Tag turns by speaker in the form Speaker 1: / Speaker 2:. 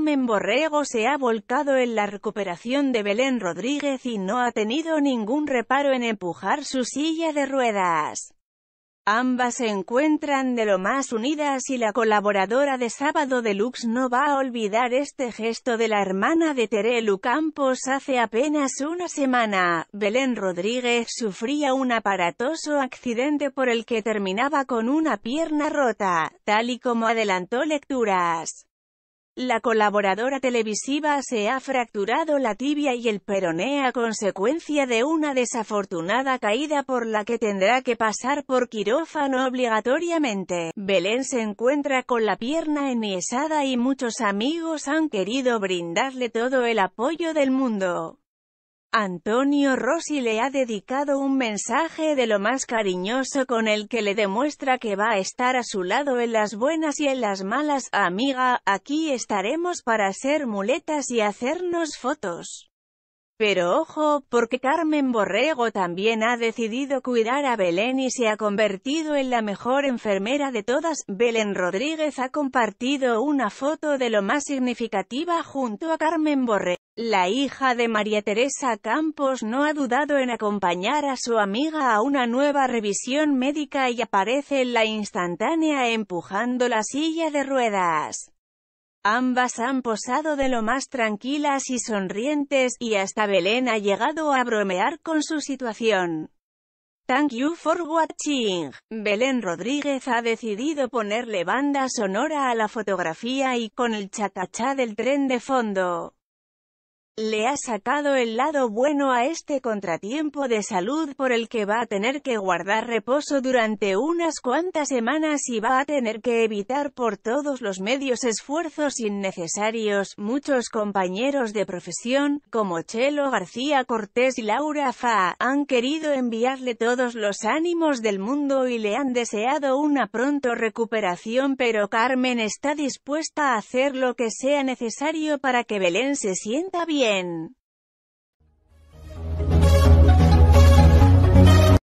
Speaker 1: Carmen Borrego se ha volcado en la recuperación de Belén Rodríguez y no ha tenido ningún reparo en empujar su silla de ruedas. Ambas se encuentran de lo más unidas y la colaboradora de Sábado Deluxe no va a olvidar este gesto de la hermana de Terelu Campos hace apenas una semana. Belén Rodríguez sufría un aparatoso accidente por el que terminaba con una pierna rota, tal y como adelantó lecturas. La colaboradora televisiva se ha fracturado la tibia y el peroné a consecuencia de una desafortunada caída por la que tendrá que pasar por quirófano obligatoriamente. Belén se encuentra con la pierna eniesada y muchos amigos han querido brindarle todo el apoyo del mundo. Antonio Rossi le ha dedicado un mensaje de lo más cariñoso con el que le demuestra que va a estar a su lado en las buenas y en las malas, amiga, aquí estaremos para ser muletas y hacernos fotos. Pero ojo, porque Carmen Borrego también ha decidido cuidar a Belén y se ha convertido en la mejor enfermera de todas. Belén Rodríguez ha compartido una foto de lo más significativa junto a Carmen Borrego. La hija de María Teresa Campos no ha dudado en acompañar a su amiga a una nueva revisión médica y aparece en la instantánea empujando la silla de ruedas. Ambas han posado de lo más tranquilas y sonrientes, y hasta Belén ha llegado a bromear con su situación. Thank you for watching. Belén Rodríguez ha decidido ponerle banda sonora a la fotografía y con el chatachá del tren de fondo. Le ha sacado el lado bueno a este contratiempo de salud por el que va a tener que guardar reposo durante unas cuantas semanas y va a tener que evitar por todos los medios esfuerzos innecesarios. Muchos compañeros de profesión, como Chelo García Cortés y Laura Fa, han querido enviarle todos los ánimos del mundo y le han deseado una pronto recuperación pero Carmen está dispuesta a hacer lo que sea necesario para que Belén se sienta bien. bien.